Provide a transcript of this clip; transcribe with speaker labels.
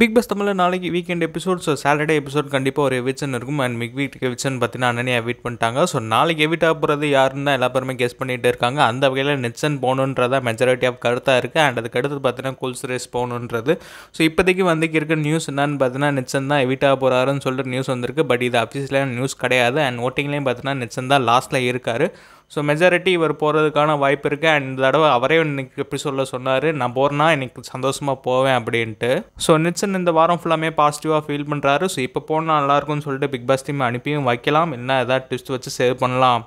Speaker 1: big Boss தமிழில் நாளைக்கு weekend episode so Saturday episode கண்டிப்பாக ஒரு எவிச்சன் இருக்கும் அண்ட் மிக் வீக் எவிச்சன் பார்த்தீங்கன்னா அண்ணனே வெயிட் பண்ணிட்டாங்க ஸோ நாளைக்கு எவிட் ஆக போகிறது யாருன்னு தான் எல்லா பேருமே கெஸ் பண்ணிகிட்டு இருக்காங்க அந்த வகையில் நெட்சன் போகணுன்றதா மெஜாரிட்டி ஆஃப் கருத்தாக இருக்குது அண்ட் அதுக்கு அடுத்து பார்த்தீங்கன்னா கூல்ஸ் ரேஸ் போகணுன்றது ஸோ இப்போதைக்கு வந்து இருக்கிற நியூஸ் என்னன்னு பார்த்தீங்கன்னா நெட்சன் தான் எவிட் ஆக போகிறாருன்னு சொல்லிட்டு நியூஸ் வந்திருக்கு பட் இது அஃபீஷியலான நியூஸ் கிடையாது அண்ட் ஓட்டிங்லேயும் பார்த்தீங்கன்னா நெட்சன் தான் லாஸ்ட்டில் இருக்கார் ஸோ மெஜாரிட்டி இவர் போகிறதுக்கான வாய்ப்பு இருக்குது அண்ட் இந்த தடவை அவரே இன்னைக்கு எப்படி சொல்ல சொன்னார் நான் போகிறேன்னா எனக்கு சந்தோஷமாக போவேன் அப்படின்ட்டு ஸோ நிச்சன் இந்த வாரம் ஃபுல்லாமே பாசிட்டிவாக ஃபீல் பண்ணுறாரு ஸோ இப்போ போனால் நல்லாயிருக்கும்னு சொல்லிட்டு பிக் பாஸ் டீம் அனுப்பியும் வைக்கலாம் என்ன எதாவது டிஸ்ட் வச்சு சேவ் பண்ணலாம்